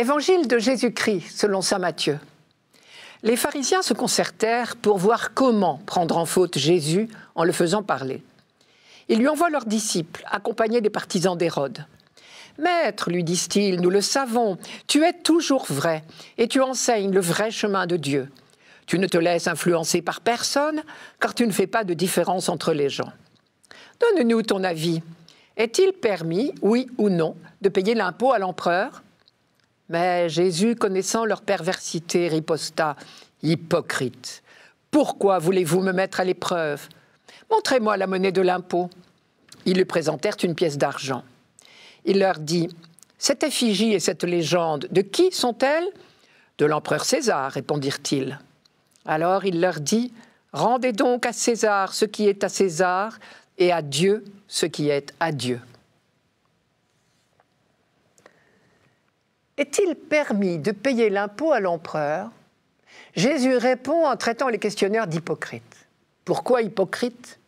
Évangile de Jésus-Christ, selon saint Matthieu. Les pharisiens se concertèrent pour voir comment prendre en faute Jésus en le faisant parler. Ils lui envoient leurs disciples, accompagnés des partisans d'Hérode. Maître, lui disent-ils, nous le savons, tu es toujours vrai et tu enseignes le vrai chemin de Dieu. Tu ne te laisses influencer par personne, car tu ne fais pas de différence entre les gens. Donne-nous ton avis. Est-il permis, oui ou non, de payer l'impôt à l'empereur mais Jésus, connaissant leur perversité, riposta Hypocrite, pourquoi voulez-vous me mettre à l'épreuve Montrez-moi la monnaie de l'impôt. Ils lui présentèrent une pièce d'argent. Il leur dit Cette effigie et cette légende, de qui sont-elles De l'empereur César, répondirent-ils. Alors il leur dit Rendez donc à César ce qui est à César et à Dieu ce qui est à Dieu. Est-il permis de payer l'impôt à l'empereur Jésus répond en traitant les questionnaires d'hypocrites. Pourquoi hypocrite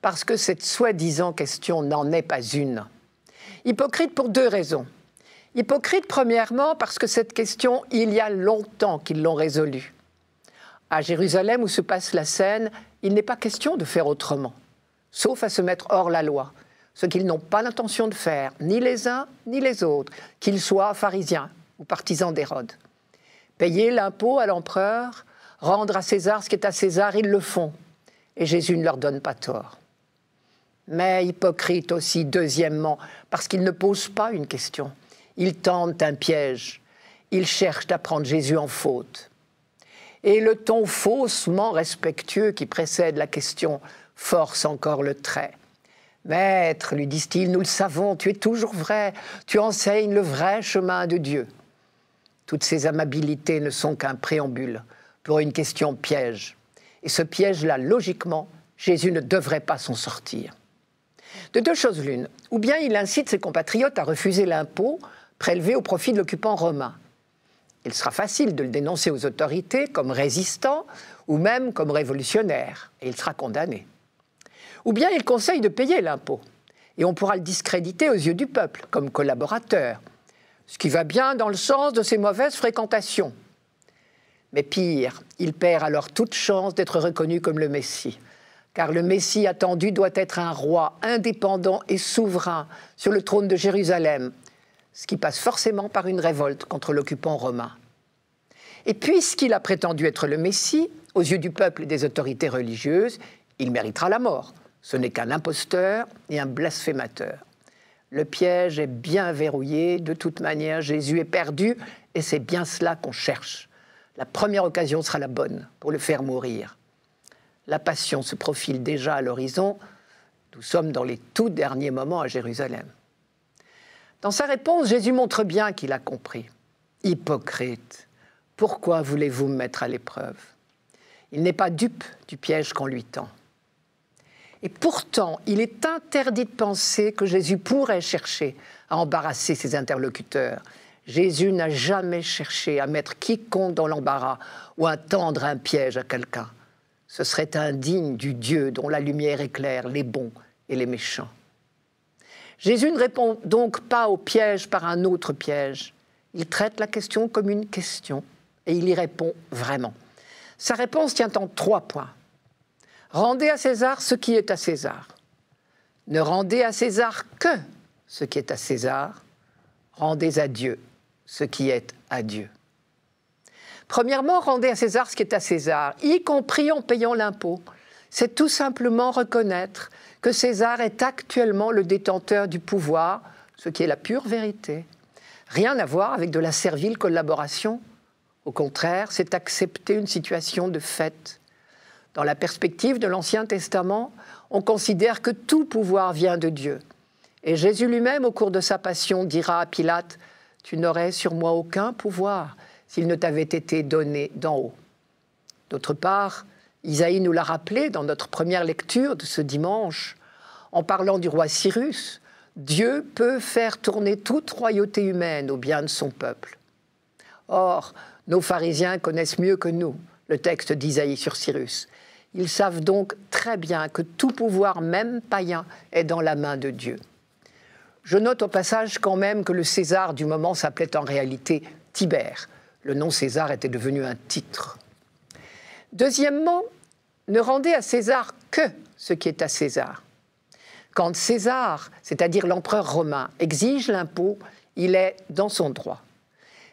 Parce que cette soi-disant question n'en est pas une. Hypocrite pour deux raisons. Hypocrite premièrement parce que cette question, il y a longtemps qu'ils l'ont résolue. À Jérusalem où se passe la scène, il n'est pas question de faire autrement, sauf à se mettre hors la loi, ce qu'ils n'ont pas l'intention de faire, ni les uns ni les autres, qu'ils soient pharisiens ou partisans d'Hérode. Payer l'impôt à l'empereur, rendre à César ce qui est à César, ils le font, et Jésus ne leur donne pas tort. Mais hypocrites aussi, deuxièmement, parce qu'ils ne posent pas une question, ils tentent un piège, ils cherchent à prendre Jésus en faute. Et le ton faussement respectueux qui précède la question force encore le trait. Maître, lui disent-ils, nous le savons, tu es toujours vrai, tu enseignes le vrai chemin de Dieu. Toutes ces amabilités ne sont qu'un préambule pour une question piège. Et ce piège-là, logiquement, Jésus ne devrait pas s'en sortir. De deux choses l'une, ou bien il incite ses compatriotes à refuser l'impôt prélevé au profit de l'occupant romain. Il sera facile de le dénoncer aux autorités comme résistant ou même comme révolutionnaire, et il sera condamné ou bien il conseille de payer l'impôt. Et on pourra le discréditer aux yeux du peuple, comme collaborateur, ce qui va bien dans le sens de ses mauvaises fréquentations. Mais pire, il perd alors toute chance d'être reconnu comme le Messie, car le Messie attendu doit être un roi indépendant et souverain sur le trône de Jérusalem, ce qui passe forcément par une révolte contre l'occupant romain. Et puisqu'il a prétendu être le Messie, aux yeux du peuple et des autorités religieuses, il méritera la mort, ce n'est qu'un imposteur et un blasphémateur. Le piège est bien verrouillé, de toute manière Jésus est perdu, et c'est bien cela qu'on cherche. La première occasion sera la bonne pour le faire mourir. La passion se profile déjà à l'horizon, nous sommes dans les tout derniers moments à Jérusalem. Dans sa réponse, Jésus montre bien qu'il a compris. Hypocrite, pourquoi voulez-vous me mettre à l'épreuve Il n'est pas dupe du piège qu'on lui tend. Et pourtant, il est interdit de penser que Jésus pourrait chercher à embarrasser ses interlocuteurs. Jésus n'a jamais cherché à mettre quiconque dans l'embarras ou à tendre un piège à quelqu'un. Ce serait indigne du Dieu dont la lumière éclaire les bons et les méchants. Jésus ne répond donc pas au piège par un autre piège. Il traite la question comme une question et il y répond vraiment. Sa réponse tient en trois points. Rendez à César ce qui est à César. Ne rendez à César que ce qui est à César. Rendez à Dieu ce qui est à Dieu. Premièrement, rendez à César ce qui est à César, y compris en payant l'impôt. C'est tout simplement reconnaître que César est actuellement le détenteur du pouvoir, ce qui est la pure vérité. Rien à voir avec de la servile collaboration. Au contraire, c'est accepter une situation de fait dans la perspective de l'Ancien Testament, on considère que tout pouvoir vient de Dieu. Et Jésus lui-même, au cours de sa passion, dira à Pilate, Tu n'aurais sur moi aucun pouvoir s'il ne t'avait été donné d'en haut. D'autre part, Isaïe nous l'a rappelé dans notre première lecture de ce dimanche, en parlant du roi Cyrus, Dieu peut faire tourner toute royauté humaine au bien de son peuple. Or, nos pharisiens connaissent mieux que nous le texte d'Isaïe sur Cyrus. Ils savent donc très bien que tout pouvoir, même païen, est dans la main de Dieu. Je note au passage quand même que le César du moment s'appelait en réalité Tibère. Le nom César était devenu un titre. Deuxièmement, ne rendez à César que ce qui est à César. Quand César, c'est-à-dire l'empereur romain, exige l'impôt, il est dans son droit.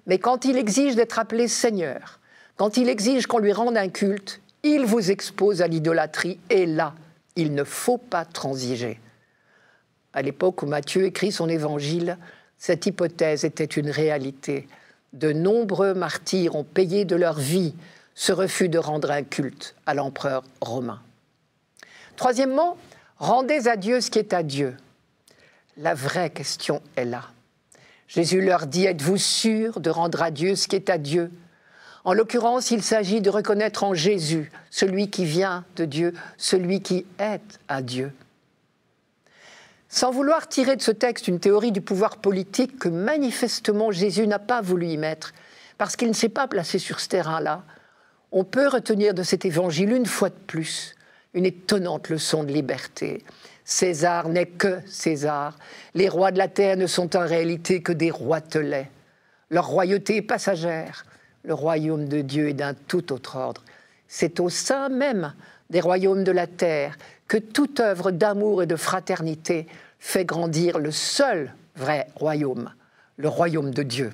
Mais quand il exige d'être appelé Seigneur, quand il exige qu'on lui rende un culte, il vous expose à l'idolâtrie, et là, il ne faut pas transiger. À l'époque où Matthieu écrit son évangile, cette hypothèse était une réalité. De nombreux martyrs ont payé de leur vie ce refus de rendre un culte à l'empereur romain. Troisièmement, rendez à Dieu ce qui est à Dieu. La vraie question est là. Jésus leur dit, êtes-vous sûrs de rendre à Dieu ce qui est à Dieu en l'occurrence, il s'agit de reconnaître en Jésus celui qui vient de Dieu, celui qui est à Dieu. Sans vouloir tirer de ce texte une théorie du pouvoir politique que manifestement Jésus n'a pas voulu y mettre, parce qu'il ne s'est pas placé sur ce terrain-là, on peut retenir de cet évangile une fois de plus une étonnante leçon de liberté. César n'est que César. Les rois de la terre ne sont en réalité que des roitelets. Leur royauté est passagère le royaume de Dieu est d'un tout autre ordre. C'est au sein même des royaumes de la terre que toute œuvre d'amour et de fraternité fait grandir le seul vrai royaume, le royaume de Dieu.